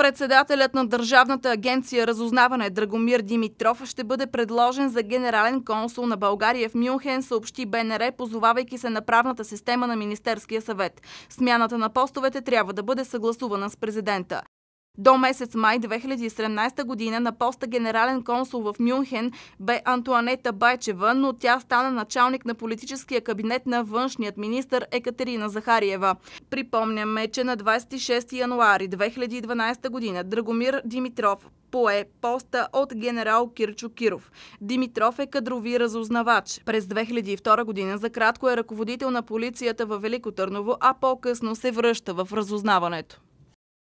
Председателят на Държавната агенция разузнаване Драгомир Димитров ще бъде предложен за генерален консул на България в Мюнхен, съобщи БНР, позовавайки се на правната система на Министерския съвет. Смяната на постовете трябва да бъде съгласувана с президента. До месец май 2017 година на поста генерален консул в Мюнхен бе Антуанета Байчева, но тя стана началник на политическия кабинет на външният министр Екатерина Захариева. Припомняме, че на 26 януари 2012 година Драгомир Димитров пое поста от генерал Кирчо Киров. Димитров е кадрови разузнавач. През 2002 година за кратко е ръководител на полицията във Велико Търново, а по-късно се връща в разузнаването.